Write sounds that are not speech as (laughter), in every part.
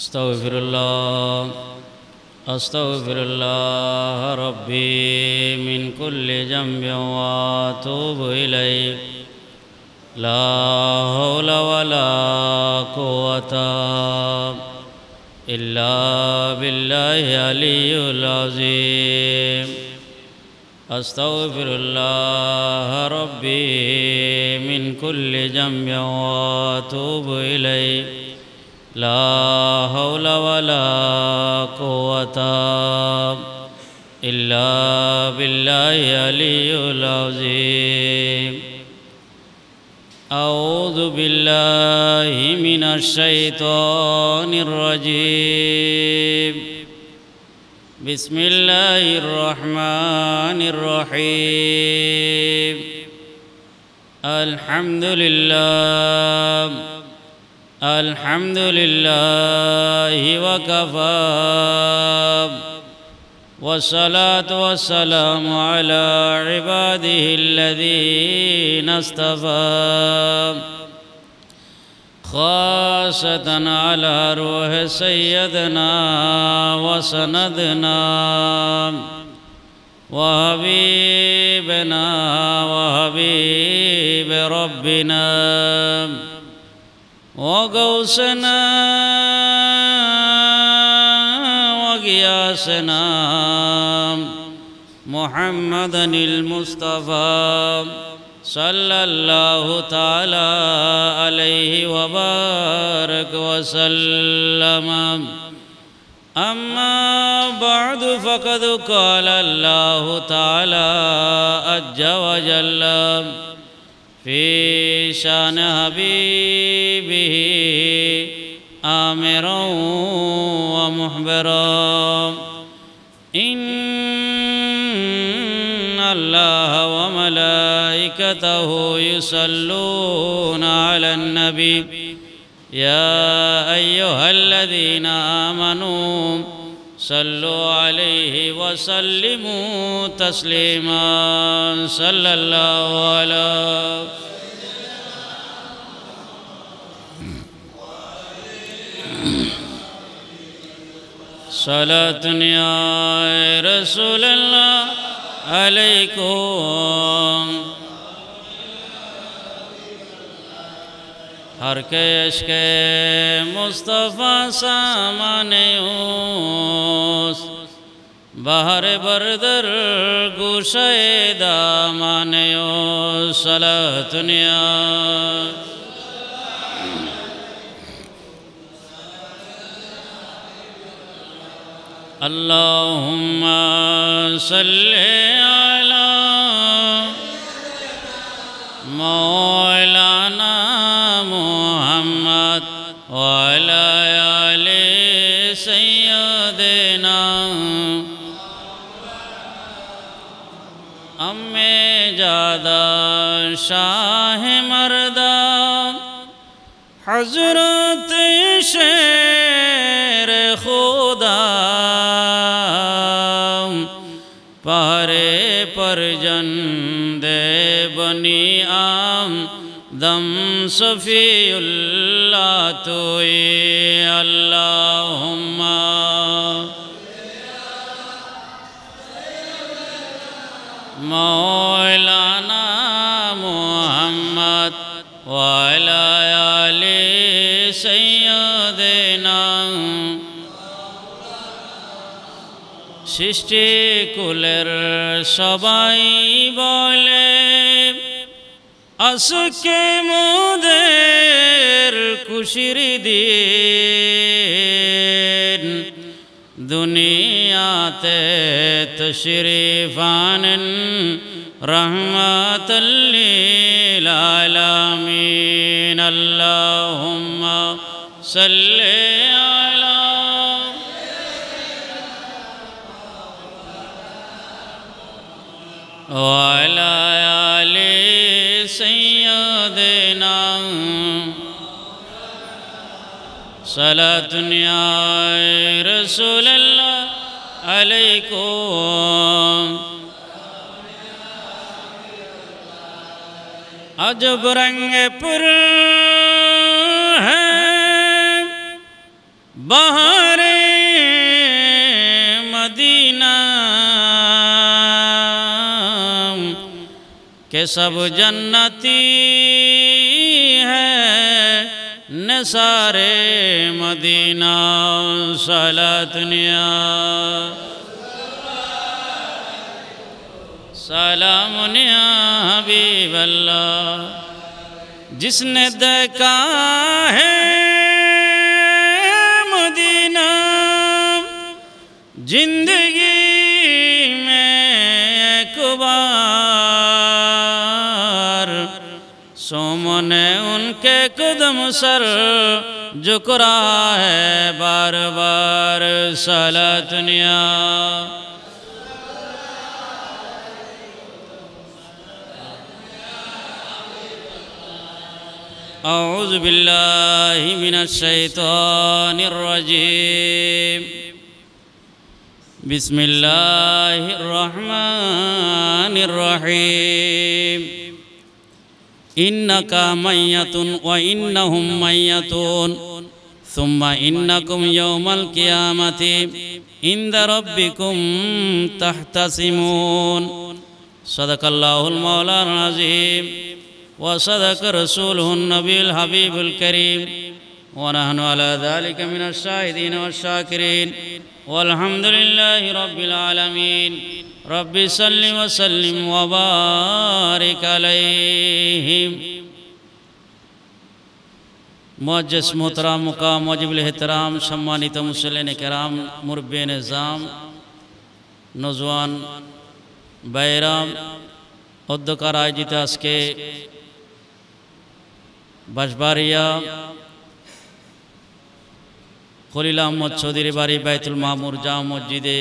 استغفر الله استغفر الله ربي من كل جنب واتوب اليه لا حول ولا قوه الا بالله العلي العظيم استغفر الله ربي من كل جنب واتوب اليه لا حول ولا قوة إلا بالله العلي العظيم أعوذ بالله من الشيطان الرجيم بسم الله الرحمن الرحيم الحمد لله الحمد لله وكفى والصلاة والسلام على عباده الذين اصطفى خاصة على روح سيدنا وسندنا وحبيبنا وحبيب ربنا ن گیاسن محمد المصطفی نیل مصطف ص اللہ ہو تالہ الہ وبار کو ام فقد اللہ تالہ وجل في شان حبيبه آمرا ومحبرا إن الله وملائكته يصلون على النبي يا أيها الذين آمنوا صلوا عليه وسلموا تسليما صلى الله على (clears throat) صلاة يا رسول الله عليكم ہر کے عشق مصطفیٰ سامان اوس بہر بردر گوشہ دامان اوس صلاح دنیا اللہم صلی علیہ مولا شاہ مردا حضرت شیر خدا پارے پر جن دے آم دم صفی اللہ توئے اللہم مولانا وعلى آل سيدنا সৃষ্টি কুলের সবাই বলে আজকে মোদের খুশির দিন দুনিয়াতে তশরিফানন رحمت للعالمین اللہم صلی علی لے سی دینا سلا دنیا رسول اللہ علیکم عجب رنگ پر ہے بہار مدینہ کہ سب جنتی ہے نسارے مدینہ سال دنیا سلام حبیب اللہ جس نے دیکھا ہے مدینہ زندگی میں ایک بار کب نے ان کے قدم سر جکرا ہے بار بار سلطنیہ أعوذ بالله من الشيطان الرجيم بسم الله الرحمن الرحيم إنك ميت وإنهم ميتون ثم إنكم يوم القيامة عند ربكم تحتسمون صدق الله المولى العظيم وصدق رسوله النبي الحبيب الكريم ونحن على ذلك من الشاهدين والشاكرين والحمد لله رب العالمين رب سلم وسلم وبارك عليهم معجز محترم مقام موجب الاحترام সম্মানিত মুসল্লিন کرام মুরব্বি নিজাম نزوان বাইরাম অধ্যকার আয়োজিত আজকে বাসবাড়িয়া খলিল আহমদ চৌধুরী বাড়ি বাইতুল মাহমুর জাম মসজিদে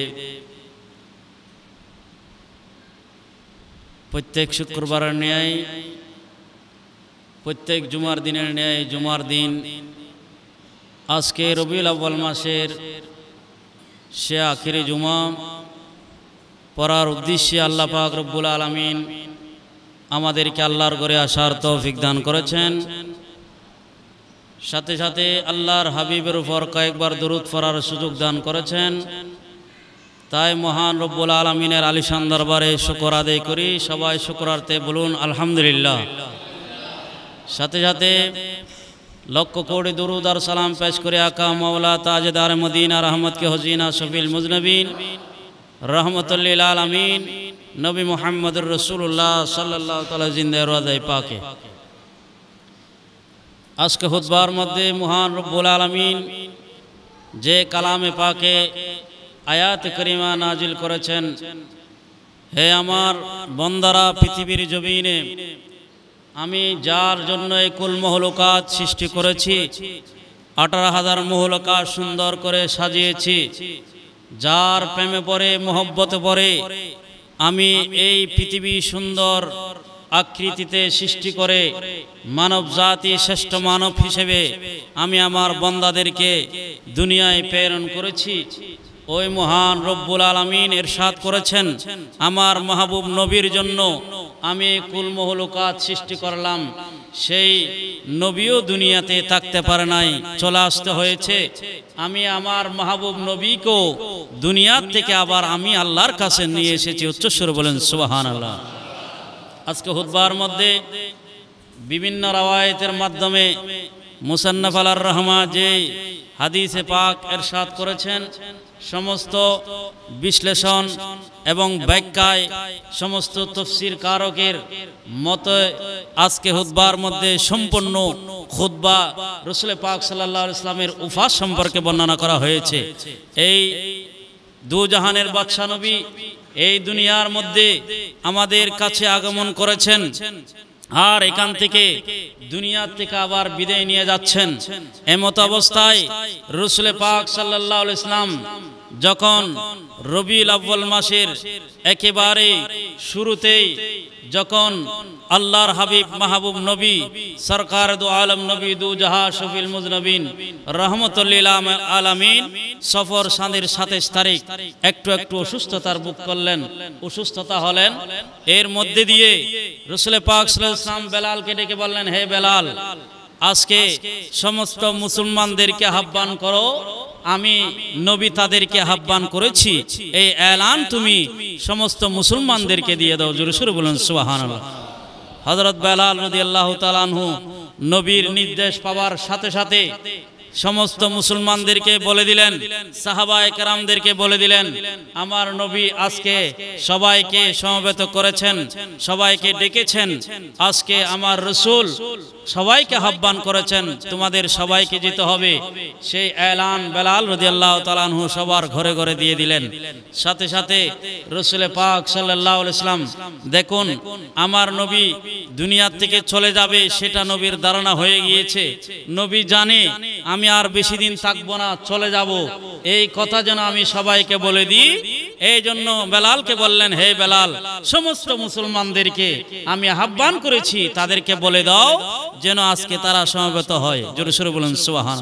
প্রত্যেক শুক্রবারের ন্যায় প্রত্যেক জুমার দিনের ন্যায় জুমার দিন আজকে রবিউল আব্বাল মাসের সে আখিরে জুমা পড়ার উদ্দেশ্যে আল্লাহ পাক রব্বুল আলমিন আমাদেরকে আল্লাহর করে আসার তৌফিক দান করেছেন সাথে সাথে আল্লাহর হাবিবের উপর কয়েকবার দরুদ ফরার সুযোগ দান করেছেন তাই মহান রব্বুল আলমিনের আলিশান দরবারে শুকর আদায় করি সবাই শুকরার্থে বলুন আলহামদুলিল্লাহ সাথে সাথে লক্ষ কোটি দরুদ আর সালাম পেশ করে আকা মৌলা তাজেদার মদিনা রহমতকে হজিনা শফিল মুজনবিন রহমতুল্লিল আলমিন নবী মোহাম্মদুর রসুল্লাহ সাল্লাহ তালা জিন্দে রাজাই পাকে আজকে হুদবার মধ্যে মহান রব্বুল আলমিন যে কালামে পাকে আয়াত করিমা নাজিল করেছেন হে আমার বন্দারা পৃথিবীর জমিনে আমি যার জন্য এই কুলমহলকাত সৃষ্টি করেছি আঠারো হাজার মহলকাত সুন্দর করে সাজিয়েছি যার প্রেমে পরে মোহব্বত পরে আমি এই পৃথিবী সুন্দর আকৃতিতে সৃষ্টি করে মানব জাতি শ্রেষ্ঠ মানব হিসেবে আমি আমার বন্দাদেরকে দুনিয়ায় প্রেরণ করেছি ওই মহান রব্বুল আলমিন এরশাদ করেছেন আমার মাহবুব নবীর জন্য আমি কাজ সৃষ্টি করলাম সেই নবীও দুনিয়াতে থাকতে পারে নাই চলে আসতে হয়েছে আমি আমার মাহবুব নবীকেও দুনিয়ার থেকে আবার আমি আল্লাহর কাছে নিয়ে এসেছি উচ্চস্বর বলেন সুবাহান আল্লাহ আজকে হুদবার মধ্যে বিভিন্ন রাওয়ায়তের মাধ্যমে মুসান্নফ আলার রহমা যে হাদিসে পাক এরশাদ করেছেন সমস্ত বিশ্লেষণ এবং ব্যাখ্যায় সমস্ত তফসির কারকের মতে আজকে হুদবার মধ্যে সম্পূর্ণ খুদ্া রসুলে পাক সাল্লা ইসলামের উফাস সম্পর্কে বর্ণনা করা হয়েছে এই দুজাহানের নবী এই দুনিয়ার মধ্যে আমাদের কাছে আগমন করেছেন আর এখান থেকে দুনিয়ার থেকে আবার বিদায় নিয়ে যাচ্ছেন এমত অবস্থায় রসুল পাক সাল্লাহ ইসলাম যখন রবিউল আব্বাল মাসের একেবারে শুরুতেই যখন আল্লাহর হাবিব মাহবুব নবী সরকার দু আলম নবী দু জাহা শফিল মুজনবিন রহমতুল্লাহ আলমিন সফর সানির সাতাইশ তারিখ একটু একটু অসুস্থতার বুক করলেন অসুস্থতা হলেন এর মধ্যে দিয়ে রসুল পাক সাম বেলালকে ডেকে বললেন হে বেলাল আজকে সমস্ত মুসলমানদেরকে আহ্বান করো আমি নবী তাদেরকে আহ্বান করেছি এই এলান তুমি সমস্ত মুসলমানদেরকে দিয়ে দাও জোরসুর বলুন সুবাহান হজরত বেলাল নদী আল্লাহ তালানহু নবীর নির্দেশ পাওয়ার সাথে সাথে সমস্ত মুসলমানদেরকে বলে দিলেন সাহাবা বলে দিলেন আমার নবী আজকে সবাইকে সমবেত করেছেন সবাইকে ডেকেছেন আজকে আমার রসুল সবাইকে আহ্বান করেছেন তোমাদের সবাইকে যেতে হবে সেই এলান বেলাল আল্লাহ তালানহু সবার ঘরে ঘরে দিয়ে দিলেন সাথে সাথে রসুলে পাক সাল্লাহ ইসলাম দেখুন আমার নবী দুনিয়ার থেকে চলে যাবে সেটা নবীর ধারণা হয়ে গিয়েছে নবী জানে আমি আর বেশি দিন থাকবো না চলে যাব এই কথা যেন আমি সবাইকে বলে দিই এই জন্য বেলালকে বললেন হে বেলাল সমস্ত মুসলমানদেরকে আমি আহ্বান করেছি তাদেরকে বলে দাও যেন আজকে তারা সমবেত হয় জোরে সরে বলুন সোহান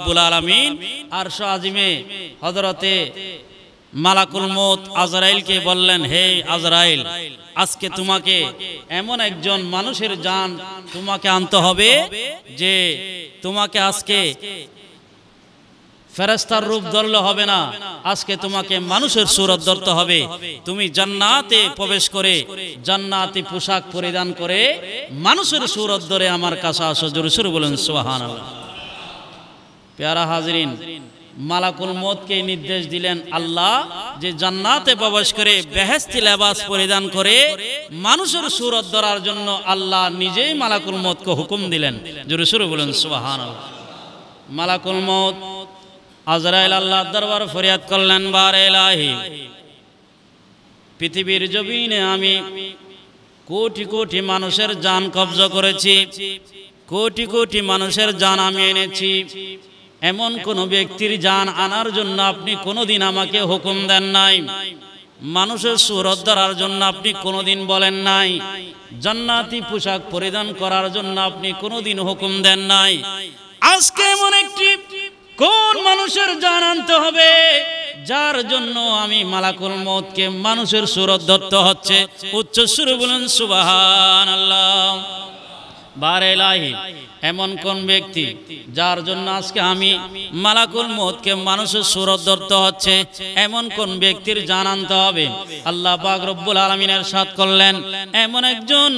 রব্বুল আলমিন আর আজিমে হজরতে মালাকুল মত আজরাইলকে বললেন হে আজরাইল আজকে তোমাকে এমন একজন মানুষের যান তোমাকে আনতে হবে যে তোমাকে আজকে ফেরস্তার রূপ ধরলে হবে না আজকে তোমাকে মানুষের সুরত ধরতে হবে তুমি জান্নাতে প্রবেশ করে জান্নাতে পোশাক পরিধান করে মানুষের সুরত ধরে আমার কাছে আসো জোর সুর বলেন সোহান আল্লাহ পেয়ারা হাজরিন মালাকুল মতকে নির্দেশ দিলেন আল্লাহ যে জান্নাতে প্রবেশ করে বেহেস্তি লেবাস পরিধান করে মানুষের সুরত ধরার জন্য আল্লাহ নিজেই মালাকুল মতকে হুকুম দিলেন জোরে শুরু বলেন সুবাহান মালাকুল মত আজরাইল আল্লাহ দরবার ফরিয়াদ করলেন বার এলাহি পৃথিবীর জমিনে আমি কোটি কোটি মানুষের যান কবজ করেছি কোটি কোটি মানুষের যান আমি এনেছি এমন কোন ব্যক্তির যান আনার জন্য আপনি কোনোদিন আমাকে হুকুম দেন নাই মানুষের সুরত ধরার জন্য আপনি কোনোদিন বলেন নাই জান্নাতি পোশাক পরিধান করার জন্য আপনি কোনোদিন হুকুম দেন নাই আজকে এমন একটি কোন মানুষের জান আনতে হবে যার জন্য আমি মালাকুল মতকে মানুষের সুরত ধরতে হচ্ছে উচ্চ সুর বলুন সুবাহান আল্লাহ বার লাহি এমন কোন ব্যক্তি যার জন্য আজকে আমি মালাকুল মহতকে মানুষের সুরত ধরতে হচ্ছে এমন কোন ব্যক্তির জানানতে হবে আল্লাহ পাক রব্বুল আলমিনের সাথ করলেন এমন একজন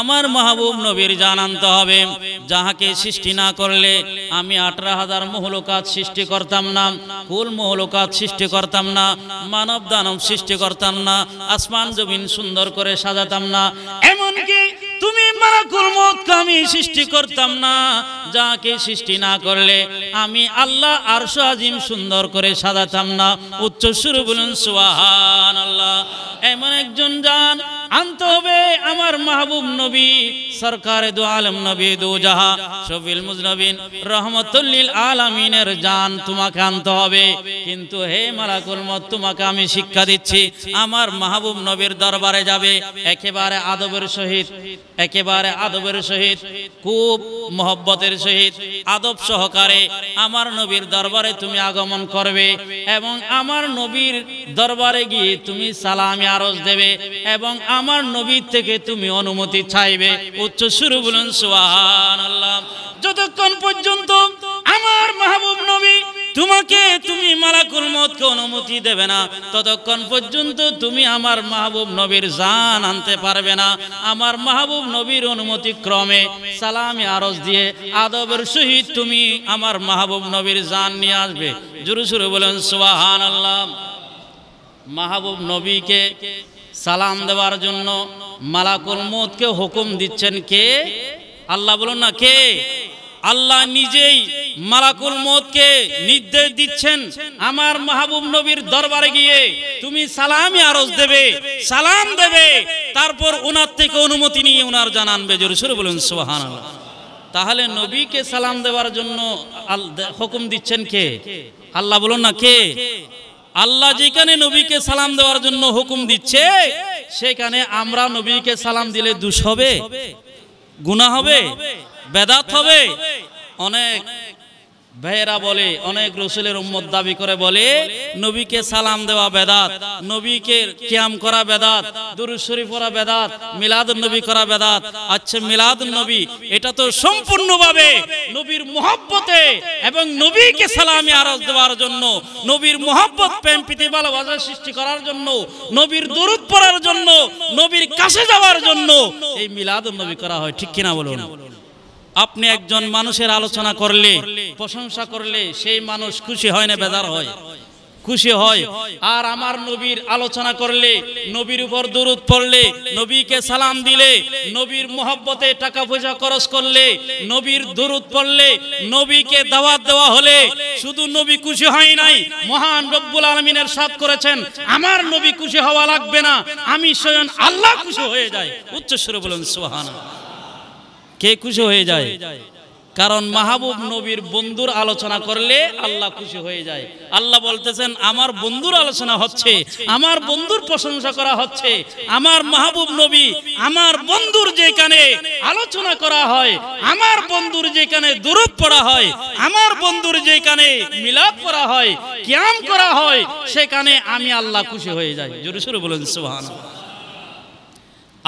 আমার মাহবুব নবীর জানানতে হবে যাহাকে সৃষ্টি না করলে আমি আঠারো হাজার মহলকাত সৃষ্টি করতাম না কুল মহলকাত সৃষ্টি করতাম না মানব দানব সৃষ্টি করতাম না আসমান জমিন সুন্দর করে সাজাতাম না এমনকি মালাকুল মত আমি সৃষ্টি করতাম না যাকে সৃষ্টি না করলে আমি আল্লাহ আরশ আজিম সুন্দর করে সাজাতাম না উচ্চ সুরে বলুন সুবহান আল্লাহ এমন একজন জান আনতে হবে আমার মাহবুব নবী দু আলম নবী দু জাহা মুজনবিন রহমতুল্লিল আলমিনের তোমাকে আনতে হবে কিন্তু হে মালাকুল তোমাকে আমি শিক্ষা দিচ্ছি আমার মাহবুব নবীর দরবারে যাবে একেবারে আদবের সহিত একেবারে একেবারে আদবের সহিত খুব মহব্বতের সহিত আদব সহকারে আমার নবীর দরবারে তুমি আগমন করবে এবং আমার নবীর দরবারে গিয়ে তুমি সালামি আরজ দেবে এবং আমার নবীর থেকে তুমি অনুমতি চাইবে উচ্চ শুরু বলুন সোহান আল্লাহ যতক্ষণ পর্যন্ত আমার মাহবুব নবী তোমাকে তুমি মালাকুল মতকে অনুমতি দেবে না ততক্ষণ পর্যন্ত তুমি আমার মাহবুব নবীর জান আনতে পারবে না আমার মাহবুব নবীর অনুমতি ক্রমে সালামে আরজ দিয়ে আদবের সহিত তুমি আমার মাহবুব নবীর জান নিয়ে আসবে জুরু সুরে বলেন সুবাহান আল্লাহ মাহবুব নবীকে সালাম দেওয়ার জন্য মালাকুল মতকে হুকুম দিচ্ছেন কে আল্লাহ বলুন না কে আল্লাহ নিজেই মালাকুল মতকে নির্দেশ দিচ্ছেন আমার মাহবুব নবীর দরবারে গিয়ে তুমি সালামে আরজ দেবে সালাম দেবে তারপর ওনার থেকে অনুমতি নিয়ে ওনার জানানবে জোর সুরে বলুন সোহান তাহলে নবীকে সালাম দেওয়ার জন্য হুকুম দিচ্ছেন কে আল্লাহ বলুন না কে আল্লাহ যেখানে নবীকে সালাম দেওয়ার জন্য হুকুম দিচ্ছে সেখানে আমরা নবীকে সালাম দিলে দুষ হবে গুণা হবে বেদাত হবে অনেক ভাইয়েরা বলে অনেক রসুলের উম্মত দাবি করে বলে নবীকে সালাম দেওয়া বেদাত নবীকে ক্যাম করা বেদাত দুরুশরী পড়া বেদাত মিলাদ নবী করা বেদাত আচ্ছা মিলাদ নবী এটা তো সম্পূর্ণভাবে নবীর মোহব্বতে এবং নবীকে সালামে আরজ দেওয়ার জন্য নবীর মোহব্বত প্রেম প্রীতি ভালোবাসা সৃষ্টি করার জন্য নবীর দরুদ পড়ার জন্য নবীর কাছে যাওয়ার জন্য এই মিলাদ নবী করা হয় ঠিক কিনা বলুন আপনি একজন মানুষের আলোচনা করলে প্রশংসা করলে সেই মানুষ খুশি হয় না বেজার হয় খুশি হয় আর আমার নবীর আলোচনা করলে নবীর উপর দূরত পড়লে নবীকে সালাম দিলে নবীর মোহব্বতে টাকা পয়সা খরচ করলে নবীর দূরত পড়লে নবীকে দাওয়াত দেওয়া হলে শুধু নবী খুশি হয় নাই মহান রব্বুল আলমিনের সাথ করেছেন আমার নবী খুশি হওয়া লাগবে না আমি স্বয়ং আল্লাহ খুশি হয়ে যাই উচ্চস্বরে বলুন সোহানা কে খুশি হয়ে যায় কারণ মাহবুব নবীর বন্ধুর আলোচনা করলে আল্লাহ খুশি হয়ে যায় আল্লাহ বলতেছেন আমার বন্ধুর আলোচনা হচ্ছে আমার বন্ধুর প্রশংসা করা হচ্ছে আমার মাহবুব নবী আমার বন্ধুর যেখানে আলোচনা করা হয় আমার বন্ধুর যেখানে দুরূপ পড়া হয় আমার বন্ধুর যেখানে মিলাপ করা হয় ক্যাম করা হয় সেখানে আমি আল্লাহ খুশি হয়ে যাই জোরে সুরে বলেন সুহান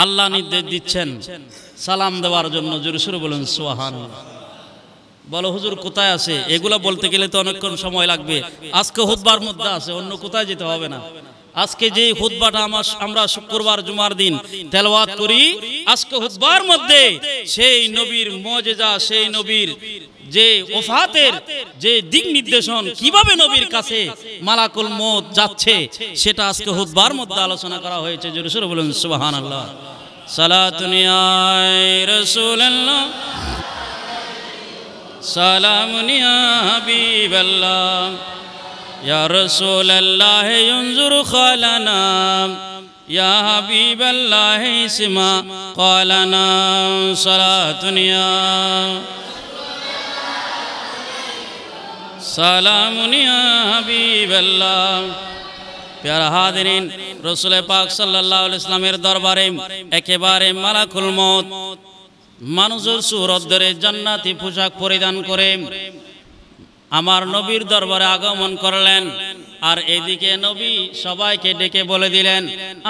আল্লাহ নির্দেশ দিচ্ছেন সালাম দেওয়ার জন্য জোরসুর বলুন সোহান বলো হুজুর কোথায় আছে এগুলো বলতে গেলে তো অনেকক্ষণ সময় লাগবে আজকে হুদবার মধ্যে আছে অন্য কোথায় যেতে হবে না আজকে যে হুদবাটা আমার আমরা শুক্রবার জুমার দিন তেলওয়াত করি আজকে হুদবার মধ্যে সেই নবীর মজেজা সেই নবীর যে ওফাতের যে দিক নির্দেশন কিভাবে নবীর কাছে মালাকুল মত যাচ্ছে সেটা আজকে হুদবার মধ্যে আলোচনা করা হয়েছে জোরসুর বলুন সুবাহান আল্লাহ سال دنیا رسول اللہ سلام سالامنیا بھی بلام یا رسول اللہ ہے خالنا خالا نام یا ابھی بلہ ہے سیما کالا نام سال دنیا سالامنیا بھی পেয়ারা হাদিন রসুল পাক সাল্লাহ ইসলামের দরবারে একেবারে মালাকুল মত মানুষের সুরত ধরে জান্নাতি পোশাক পরিধান করে আমার নবীর দরবারে আগমন করলেন আর এদিকে নবী সবাইকে ডেকে বলে দিলেন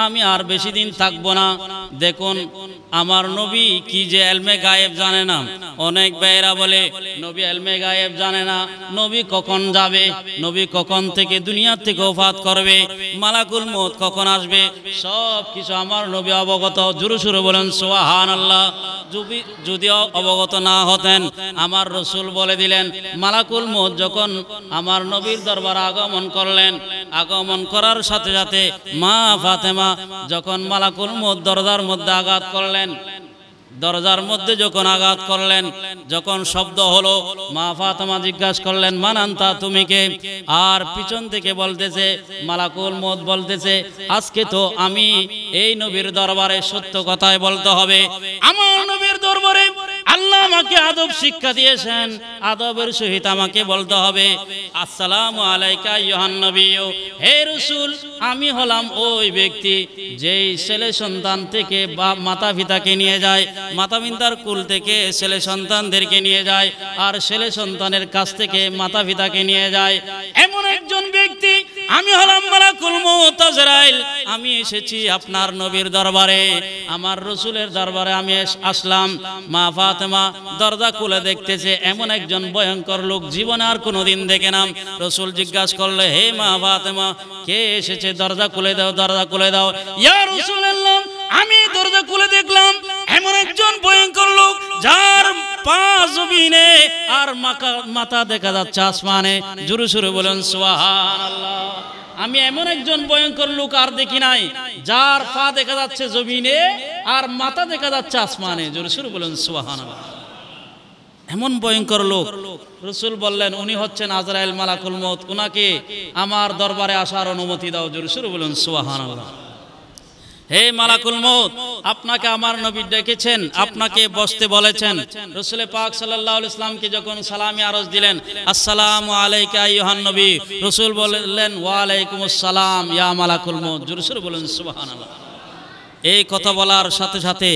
আমি আর বেশি দিন থাকবো না দেখুন আমার নবী কি যে এলমে গায়েব জানে না অনেক বেয়েরা বলে নবী এলমে গায়েব জানে না নবী কখন যাবে নবী কখন থেকে দুনিয়ার থেকে ওফাত করবে মালাকুল মত কখন আসবে সব কিছু আমার নবী অবগত জুরু সুরে বলেন সোয়াহান আল্লাহ যদি অবগত না হতেন আমার রসুল বলে দিলেন মালাকুল মোহ যখন আমার নবীর দরবার আগমন করলেন আগমন করার সাথে সাথে মা ফাতেমা যখন মালাকুল মোহ দরজার মধ্যে আঘাত করলেন দরজার মধ্যে যখন আঘাত করলেন যখন শব্দ হলো মা ফাতমা জিজ্ঞাসা করলেন মানান্তা তুমি কে আর পিছন থেকে বলতেছে মালাকুল মত বলতেছে আজকে তো আমি এই নবীর দরবারে সত্য কথাই বলতে হবে আমার নবীর দরবারে আল্লাহ আমাকে আদব শিক্ষা দিয়েছেন আদবের সহিত আমাকে বলতে হবে আসসালাম আলাইকা ইহান্নবী হে রসুল আমি হলাম ওই ব্যক্তি যেই ছেলে সন্তান থেকে বা মাতা পিতাকে নিয়ে যায় মাতাপিতার কুল থেকে ছেলে সন্তানদেরকে নিয়ে যায় আর ছেলে সন্তানের কাছ থেকে মাতা পিতাকে নিয়ে যায় এমন একজন ব্যক্তি আমি হলাম মালাকুল মুতাজরাইল আমি এসেছি আপনার নবীর দরবারে আমার রসুলের দরবারে আমি আসলাম মা ফাতেমা দরজা খুলে দেখতেছে এমন একজন ভয়ঙ্কর লোক জীবনে আর কোনোদিন দেখে নাম রসুল জিজ্ঞাসা করলে হে মা ফাতেমা কে এসেছে দরজা খুলে দাও দরজা খুলে দাও ইয়া রসুলুল্লাহ আমি দরজা খুলে দেখলাম এমন একজন ভয়ঙ্কর লোক যার পা জমিনে আর মাথা দেখা যাচ্ছে আসমানে জুরু সুরে বলেন আমি এমন একজন ভয়ঙ্কর লোক আর দেখি নাই যার পা দেখা যাচ্ছে জমিনে আর মাথা দেখা যাচ্ছে আসমানে জোরে শুরু বলেন সোহান এমন ভয়ঙ্কর লোক রসুল বললেন উনি হচ্ছেন আজরাইল মালাকুল মত ওনাকে আমার দরবারে আসার অনুমতি দাও জোরে শুরু বলুন সোহান আল্লাহ হে মালাকুল মত আপনাকে আমার নবী ডেকেছেন আপনাকে বসতে বলেছেন রসুলের পাক সাল্লাহ ইসলামকে যখন সালামি আরজ দিলেন আসসালাম আলাইকা ইহান নবী রসুল বললেন ওয়ালাইকুম আসসালাম ইয়া মালাকুল মত জোরসুর বলেন সুবাহ আল্লাহ এই কথা বলার সাথে সাথে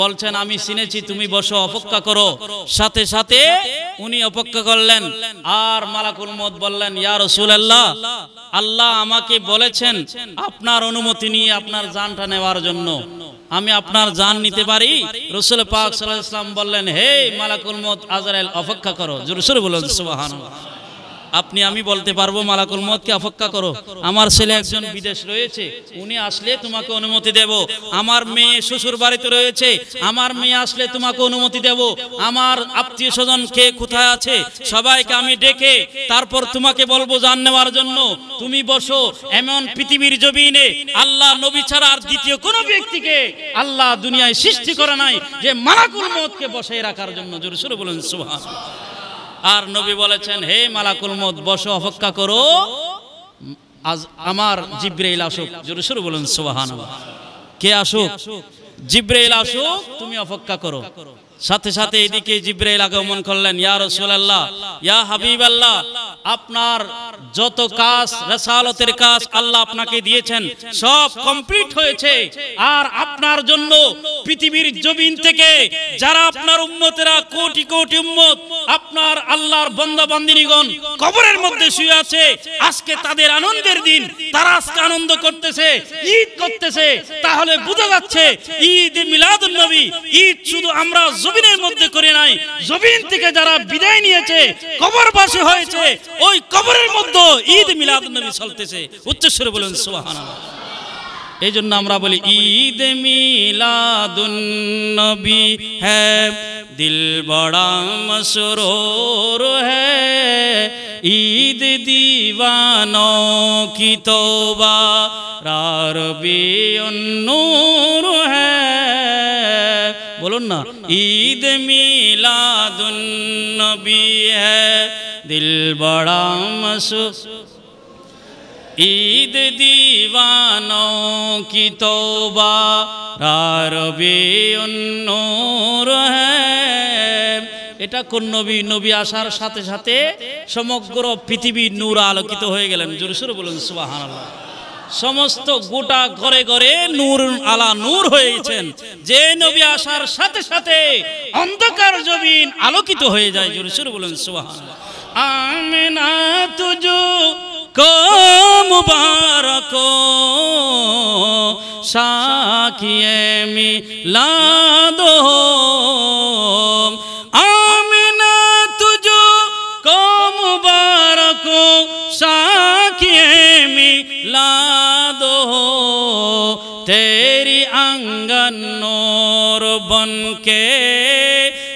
বলছেন আমি চিনেছি তুমি বসো অপেক্ষা করো সাথে সাথে উনি অপেক্ষা করলেন আর মালাকুল মত বললেন ইয়া রসুলাল্লাহ আল্লাহ আমাকে বলেছেন আপনার অনুমতি নিয়ে আপনার জানটা নেওয়ার জন্য আমি আপনার জান নিতে পারি রসুল পাক সাল্লাহ ইসলাম বললেন হে মালাকুল মত আজরাইল অপেক্ষা করো জোর বলুন সুবহানাল্লাহ আপনি আমি বলতে পারবো মালাকুল মতকে অপেক্ষা করো আমার ছেলে একজন বিদেশ রয়েছে উনি আসলে তোমাকে অনুমতি দেব আমার মেয়ে শ্বশুর বাড়িতে রয়েছে আমার মেয়ে আসলে তোমাকে অনুমতি দেব আমার আত্মীয় স্বজন কে কোথায় আছে সবাইকে আমি ডেকে তারপর তোমাকে বলবো জান নেওয়ার জন্য তুমি বসো এমন পৃথিবীর জমিনে আল্লাহ নবী ছাড়া আর দ্বিতীয় কোন ব্যক্তিকে আল্লাহ দুনিয়ায় সৃষ্টি করে নাই যে মালাকুল মতকে বসাই রাখার জন্য জোরে শুরু বলেন সুবহান আর নবী বলেছেন হে মালাকুল মত বসো অপেক্ষা করো আজ আমার জিব্রাইল আসুক জোরে শুরু বলুন সোহান কে আসুক জিব্রাইল আসুক তুমি অপেক্ষা করো সাথে সাথে এদিকে জিব্রাইল আগমন করলেন ইয়া রাসূলুল্লাহ ইয়া হাবিবাল্লাহ আপনার যত কাজ রেসালতের কাজ আল্লাহ আপনাকে দিয়েছেন সব কমপ্লিট হয়েছে আর আপনার জন্য পৃথিবীর জমিন থেকে যারা আপনার উম্মতেরা কোটি কোটি উম্মত আপনার আল্লাহর বন্দাবান্দিনীগণ কবরের মধ্যে শুয়ে আছে আজকে তাদের আনন্দের দিন তারা আজকে আনন্দ করতেছে ঈদ করতেছে তাহলে বোঝা যাচ্ছে ঈদ মিলাদ নবী ঈদ শুধু আমরা জমিনের মধ্যে করে নাই জমিন থেকে যারা বিদায় নিয়েছে কবর পাশে হয়েছে ওই কবরের মধ্যে তো ঈদ মিলাদ নবী চলতেছে উচ্চস্বরে বলুন সোহান এই জন্য আমরা বলি ঈদ মিলাদুন নবী হ্যাঁ দিল বড়া মসরোর হ্যাঁ ঈদ দিওয়ানো কি তোবা রারবি নূর হ্যাঁ বলুন না ঈদ মিলাদুন নবী হ্যাঁ दिल बड़ा मसू ঈদ দিবানো কি তোবা রবি অন্যর এটা কোন নবী নবী আসার সাথে সাথে সমগ্র পৃথিবী নূর আলোকিত হয়ে গেলেন জোরসুর বলুন সুবাহান সমস্ত গোটা ঘরে ঘরে নূর আলা নূর হয়েছেন যে নবী আসার সাথে সাথে অন্ধকার জমিন আলোকিত হয়ে যায় জোরসুর বলুন সুবাহান آمنا تجو کو مارکو ساخیے می لاد آمنا تجو کو مارک ساکے می لادو تیری نور بن کے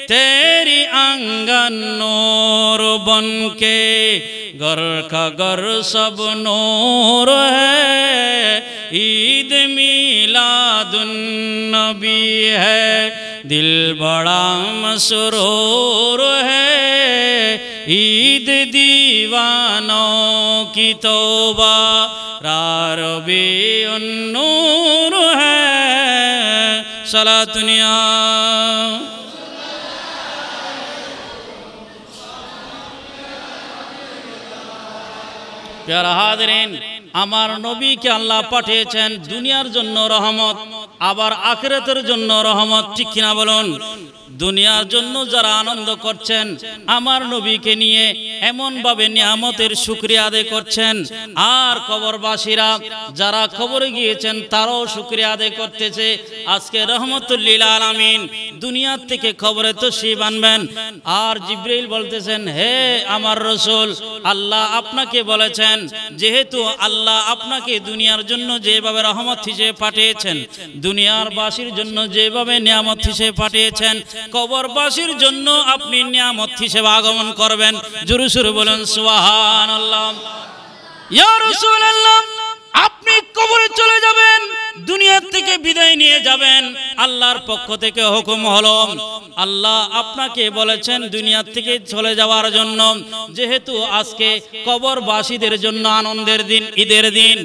تیری انگ نور بن کے گور کا گور سب نور ہے عید میلا دن بھی ہے دل بڑا مسرور ہے عید دیوانوں کی توبہ رار بھی انور ہے سلا دنیا আমার নবীকে আল্লাহ পাঠিয়েছেন দুনিয়ার জন্য রহমত আবার আখেরাতের জন্য রহমত ঠিক কিনা বলুন দুনিয়ার জন্য যারা আনন্দ করছেন আমার নবীকে নিয়ে এমনভাবে নিয়ামতের শুক্রিয়া আদায় করছেন আর কবরবাসীরা যারা কবরে গিয়েছেন তারাও শুক্রিয়া আদায় করতেছে আজকে রহমতুল্লিল আলামিন দুনিয়ার থেকে খবরে তো শিব আনবেন আর জিব্রাইল বলতেছেন হে আমার রসুল আল্লাহ আপনাকে বলেছেন যেহেতু আল্লাহ আপনাকে দুনিয়ার জন্য যেভাবে রহমত হিসেবে পাঠিয়েছেন দুনিয়ার বাসীর জন্য যেভাবে নিয়ামত হিসেবে পাঠিয়েছেন কবরবাসীর জন্য আপনি নিয়ামত হিসেবে আগমন করবেন জুরু সুরু বলেন সুহান আপনি কবরে চলে যাবেন দুনিয়ার থেকে বিদায় নিয়ে যাবেন আল্লাহর পক্ষ থেকে হুকুম হলো আল্লাহ আপনাকে বলেছেন দুনিয়ার থেকে চলে যাওয়ার জন্য যেহেতু আজকে কবরবাসীদের জন্য আনন্দের দিন ঈদের দিন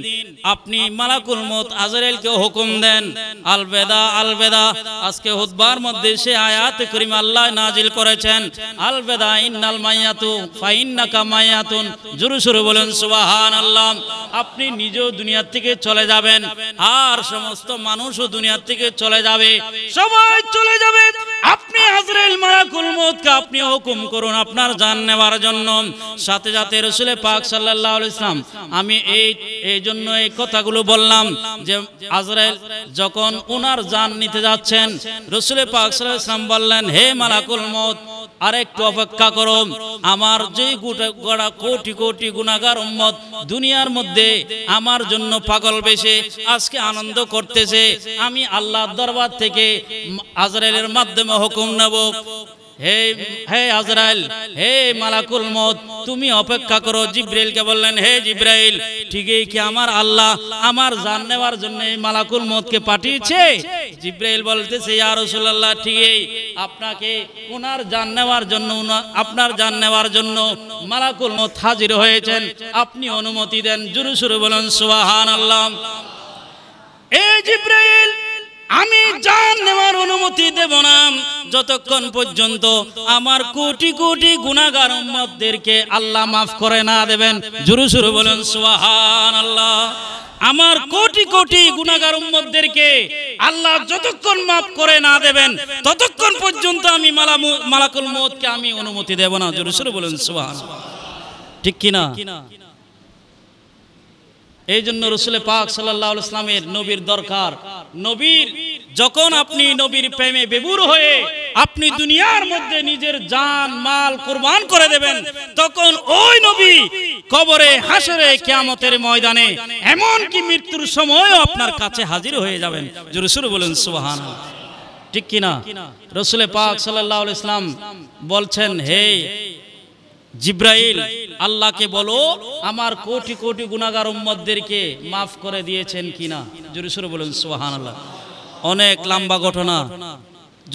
আপনি মালাকুল মত আজরেলকে হুকুম দেন আলবেদা আলবেদা আজকে হুদবার মধ্যে সে আয়াত করিম আল্লাহ নাজিল করেছেন আলবেদা ইন্নাল মাইয়াতু ফাইন্নাকা মাইয়াতুন জুরু সুরু বলেন সুবাহান আল্লাহ আপনি নিজেও দুনিয়ার থেকে চলে যাবেন আর সমস্ত মানুষ ও দুনিয়ার থেকে চলে যাবে সবাই চলে যাবে আপনি আজরাইল মালাকুল মউতকে আপনি হুকুম করুন আপনার জান নেওয়ার জন্য সাথে সাথে রসুলে পাক সাল্লাল্লাহু আলাইহি ইসলাম আমি এই এই জন্য এই কথাগুলো বললাম যে আজরাইল যখন ওনার জান নিতে যাচ্ছেন রসুলে পাক সাল্লাল্লাহু আলাইহি ইসলাম বললেন হে মালাকুল মউত আরেকটু অপেক্ষা করো আমার যে গোটা কোটি কোটি গুণাগার উম্মত দুনিয়ার মধ্যে আমার জন্য পাগল বেশে আজকে আনন্দ করতেছে আমি আল্লাহর দরবার থেকে আজরাইলের মাধ্যমে হুকুম নেব হে হে আজরাইল হে মালাকুল মত তুমি অপেক্ষা করো কে বললেন হে জিব্রাইল ঠিকই কি আমার আল্লাহ আমার জান নেওয়ার জন্য এই মালাকুল মতকে পাঠিয়েছে জিব্রাইল বলতেছে ইয়া রাসূলুল্লাহ ঠিকই আপনাকে ওনার জান নেওয়ার জন্য আপনার জান নেওয়ার জন্য মালাকুল মত হাজির হয়েছেন আপনি অনুমতি দেন জুরু সুরু বলেন সুবহানাল্লাহ আল্লাহ এ জিব্রাইল আমি জান নেওয়ার অনুমতি দেব না যতক্ষণ পর্যন্ত আমার কোটি কোটি গুণাগার উম্মতদেরকে আল্লাহ মাফ করে না দেবেন জুরু শুরু বলেন সুহান আল্লাহ আমার কোটি কোটি গুণাগার উম্মতদেরকে আল্লাহ যতক্ষণ মাফ করে না দেবেন ততক্ষণ পর্যন্ত আমি মালাকুল মতকে আমি অনুমতি দেব না জুরু শুরু বলেন সুবহান ঠিক কিনা এই জন্য রসুল পাক সাল্লাহ ইসলামের নবীর দরকার নবীর যখন আপনি নবীর প্রেমে বেবুর হয়ে আপনি দুনিয়ার মধ্যে নিজের জান মাল কোরবান করে দেবেন তখন ওই নবী কবরে হাসরে কেয়ামতের ময়দানে এমন কি মৃত্যুর সময়ও আপনার কাছে হাজির হয়ে যাবেন রসুল বলেন সোহান ঠিক কিনা রসুলে পাক সাল্লাহ ইসলাম বলছেন হে জিব্রাইল আল্লাহকে বলো আমার কোটি কোটি গুণাগার উম্মদদেরকে মাফ করে দিয়েছেন কিনা জোরে সুরে বলুন সোহান আল্লাহ অনেক লম্বা ঘটনা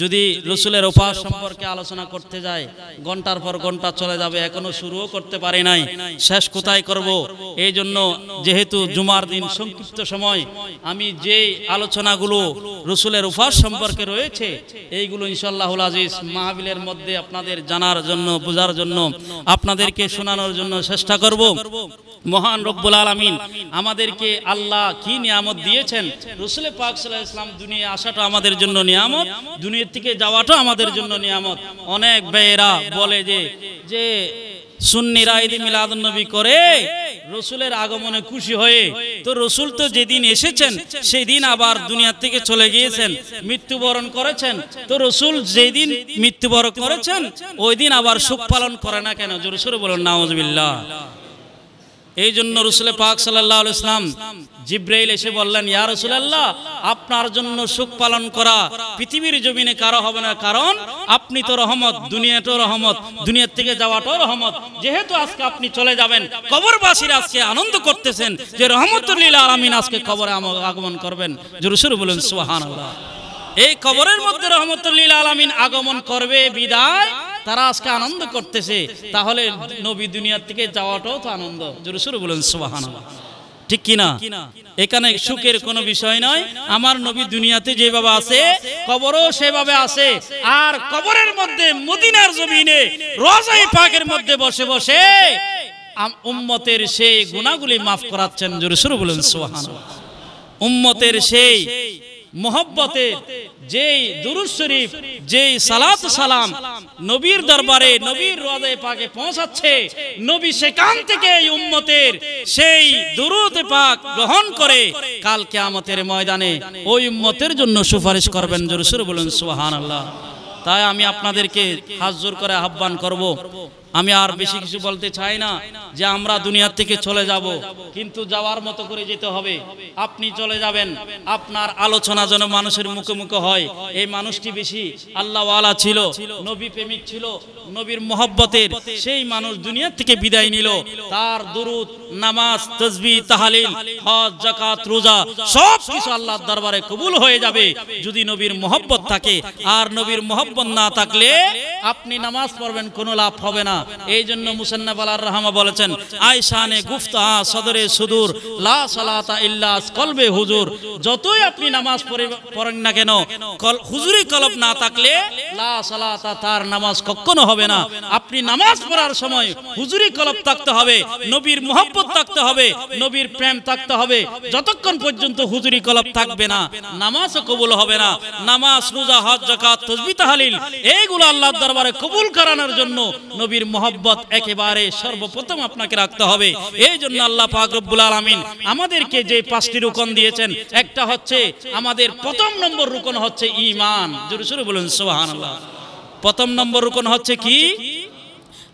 যদি রসুলের উপাস সম্পর্কে আলোচনা করতে যায় ঘন্টার পর ঘন্টা চলে যাবে এখনো শুরুও করতে পারি নাই শেষ কোথায় করব এই জন্য যেহেতু জুমার দিন সংক্ষিপ্ত সময় আমি যে আলোচনাগুলো রসুলের উপাস সম্পর্কে রয়েছে এইগুলো ইনশাল্লাহুল আজিজ মাহাবিলের মধ্যে আপনাদের জানার জন্য বোঝার জন্য আপনাদেরকে শোনানোর জন্য চেষ্টা করব মহান রব্বুল আলমিন আমাদেরকে আল্লাহ কি নিয়ামত দিয়েছেন রসুল পাক সাল্লাহ ইসলাম দুনিয়া আসাটা আমাদের জন্য নিয়ামত দুনিয়া দিক থেকে যাওয়াটা আমাদের জন্য নিয়ামত অনেক বেয়েরা বলে যে যে করে রসুলের আগমনে খুশি হয়ে তো রসুল তো যেদিন এসেছেন আবার থেকে চলে গিয়েছেন মৃত্যুবরণ করেছেন তো রসুল যেদিন মৃত্যুবরণ করেছেন ওই দিন আবার সুখ পালন করে না কেন জোরে বলুন নাওজবিল্লা এই জন্য রসুল পাক সাল্লাহ ইসলাম জিব্রাইল এসে বললেন ইয়া রসুলাল্লাহ আপনার জন্য সুখ পালন করা পৃথিবীর জমিনে কারো হবে না কারণ আপনি তো রহমত দুনিয়াটাও রহমত দুনিয়ার থেকে যাওয়াটাও রহমত যেহেতু আজকে আপনি চলে যাবেন কবরবাসীর আজকে আনন্দ করতেছেন যে রহমতুল্লিল্লা আলমিন আজকে কবরে আগমন করবেন যে রসুল বলুন সোহান এই কবরের মধ্যে রহমতুল্লিল আলমিন আগমন করবে বিদায় তারা আজকে আনন্দ করতেছে তাহলে নবী দুনিয়ার থেকে যাওয়াটাও তো আনন্দ জোরসুর বলেন সুবাহান ঠিক কিনা এখানে সুখের কোনো বিষয় নয় আমার নবী দুনিয়াতে যেভাবে আছে কবরও সেভাবে আছে আর কবরের মধ্যে মদিনার জমিনে রোজাই পাকের মধ্যে বসে বসে উম্মতের সেই গুণাগুলি মাফ করাচ্ছেন জোরে শুরু বলেন সোহান উম্মতের সেই মোহব্বতে যেই দুরুদ শরীফ যেই সালাত সালাম নবীর দরবারে নবীর রোদে পাকে পৌঁছাচ্ছে নবী সেখান থেকে এই উম্মতের সেই দুরুদ পাক গ্রহণ করে কাল আমতের ময়দানে ওই উম্মতের জন্য সুপারিশ করবেন জুরুসুর বলুন আল্লাহ তাই আমি আপনাদেরকে হাজুর করে আহ্বান করব আমি আর বেশি কিছু বলতে চাই না যে আমরা দুনিয়ার থেকে চলে যাব কিন্তু যাওয়ার মতো করে যেতে হবে আপনি চলে যাবেন আপনার আলোচনা যেন মানুষের মুখে মুখে হয় এই মানুষটি বেশি আল্লাহওয়ালা ছিল নবী প্রেমিক ছিল নবীর মোহব্বতের সেই মানুষ দুনিয়ার থেকে বিদায় নিল তার দুরুদ নামাজ তসবি তাহালিল হজ জাকাত রোজা সব কিছু আল্লাহর দরবারে কবুল হয়ে যাবে যদি নবীর মোহব্বত থাকে আর নবীর মোহব্বত না থাকলে আপনি নামাজ পড়বেন কোনো লাভ হবে না এই জন্য মুসান্নাফ রহমা বলেছেন আয়সানে গুফতা সদরে সুদূর কলবে হুজুর যতই আপনি নামাজ পড়েন না কেন হুজুরি কলব না থাকলে তার নামাজ কখনো হবে না আপনি নামাজ পড়ার সময় হুজুরি কলব থাকতে হবে নবীর মোহাম্মত থাকতে হবে নবীর প্রেম থাকতে হবে যতক্ষণ পর্যন্ত হুজুরি কলব থাকবে না নামাজ কবুল হবে না নামাজ রোজা হজ জকাত তসবি তাহালিল এইগুলো আল্লাহর দরবারে কবুল করানোর জন্য নবীর মহব্বত একেবারে সর্বপ্রথম আপনাকে রাখতে হবে এই জন্য আল্লাহ ফাকরবুল আলমিন আমাদেরকে যে পাঁচটি রুকন দিয়েছেন একটা হচ্ছে আমাদের প্রথম নম্বর রুকন হচ্ছে ইমান জোরে শুরু বলুন সোহান আল্লাহ প্রথম নম্বর রুকন হচ্ছে কি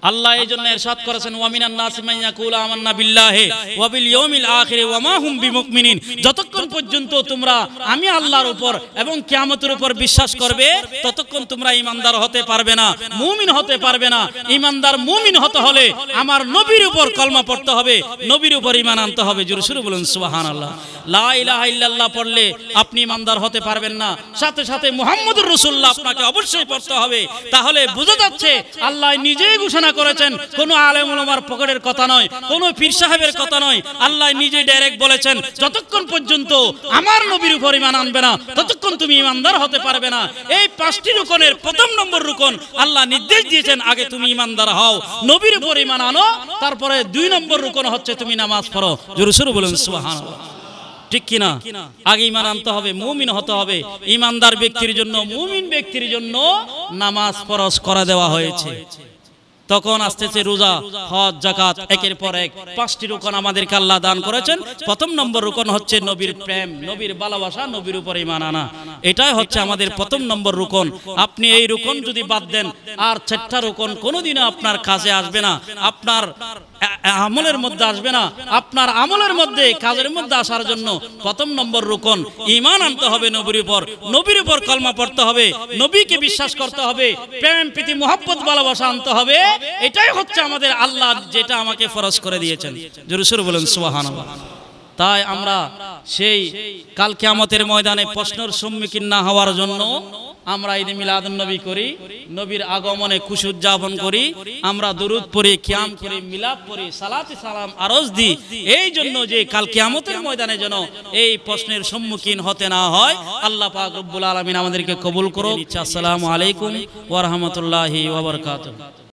আল্লাহ এই জন্য এরশাদ করেছেন ওয়ামিনান নাস মাইয়া কুল আমান্না বিল্লাহি ওয়া বিল ইয়াউমিল আখিরি ওয়া মা হুম বিমুমিনিন যতক্ষণ পর্যন্ত তোমরা আমি আল্লাহর উপর এবং কিয়ামতের উপর বিশ্বাস করবে ততক্ষণ তোমরা ঈমানদার হতে পারবে না মুমিন হতে পারবে না ঈমানদার মুমিন হতে হলে আমার নবীর উপর কলমা পড়তে হবে নবীর উপর ঈমান আনতে হবে জোরে শুরু বলুন সুবহানাল্লাহ লা ইলাহা ইল্লাল্লাহ পড়লে আপনি ঈমানদার হতে পারবেন না সাথে সাথে মুহাম্মদুর রাসূলুল্লাহ আপনাকে অবশ্যই পড়তে হবে তাহলে বুঝা যাচ্ছে আল্লাহ নিজেই ঘোষণা করেছেন কোন আলেম উলমার পকেটের কথা নয় কোন পীর সাহেবের কথা নয় আল্লাহ নিজে ডাইরেক্ট বলেছেন যতক্ষণ পর্যন্ত আমার নবীর উপর ইমান আনবে না ততক্ষণ তুমি ইমানদার হতে পারবে না এই পাঁচটি রুকনের প্রথম নম্বর রুকন আল্লাহ নির্দেশ দিয়েছেন আগে তুমি ইমানদার হও নবীর উপর ইমান আনো তারপরে দুই নম্বর রুকন হচ্ছে তুমি নামাজ পড়ো জোর শুরু বলুন সুহান ঠিক কিনা আগে ইমান আনতে হবে মুমিন হতে হবে ইমানদার ব্যক্তির জন্য মুমিন ব্যক্তির জন্য নামাজ ফরজ করা দেওয়া হয়েছে তখন আসতেছে রোজা হজ জাকাত একের পর এক পাঁচটি রোকন আমাদেরকে আল্লাহ দান করেছেন প্রথম নম্বর রুকন হচ্ছে নবীর প্রেম নবীর ভালোবাসা নবীর উপরে ইমান আনা এটাই হচ্ছে আমাদের প্রথম নম্বর রুকন আপনি এই রোকন যদি বাদ দেন আর চারটা রোকন কোনোদিনও আপনার কাজে আসবে না আপনার আমলের মধ্যে আসবে না আপনার আমলের মধ্যে কাজের মধ্যে আসার জন্য প্রথম নম্বর রোকন ইমান আনতে হবে নবীর উপর নবীর উপর কলমা পড়তে হবে নবীকে বিশ্বাস করতে হবে প্রেম প্রীতি মোহাম্মত ভালোবাসা আনতে হবে এটাই হচ্ছে আমাদের আল্লাহ যেটা আমাকে ফরজ করে দিয়েছেন জরুসুর বলেন সুবাহান তাই আমরা সেই কালকে আমাদের ময়দানে প্রশ্নের সম্মুখীন না হওয়ার জন্য আমরা ঈদ মিলাদ নবী করি নবীর আগমনে খুশি উদযাপন করি আমরা দুরুদ পড়ি কিয়াম করি মিলাপ করি সালাতি সালাম আরজ দি এই জন্য যে কাল কিয়ামতের ময়দানে যেন এই প্রশ্নের সম্মুখীন হতে না হয় আল্লাহ পাক রব্বুল আলামিন আমাদেরকে কবুল করুক আসসালামু আলাইকুম ওয়া রাহমাতুল্লাহি ওয়া বারাকাতুহু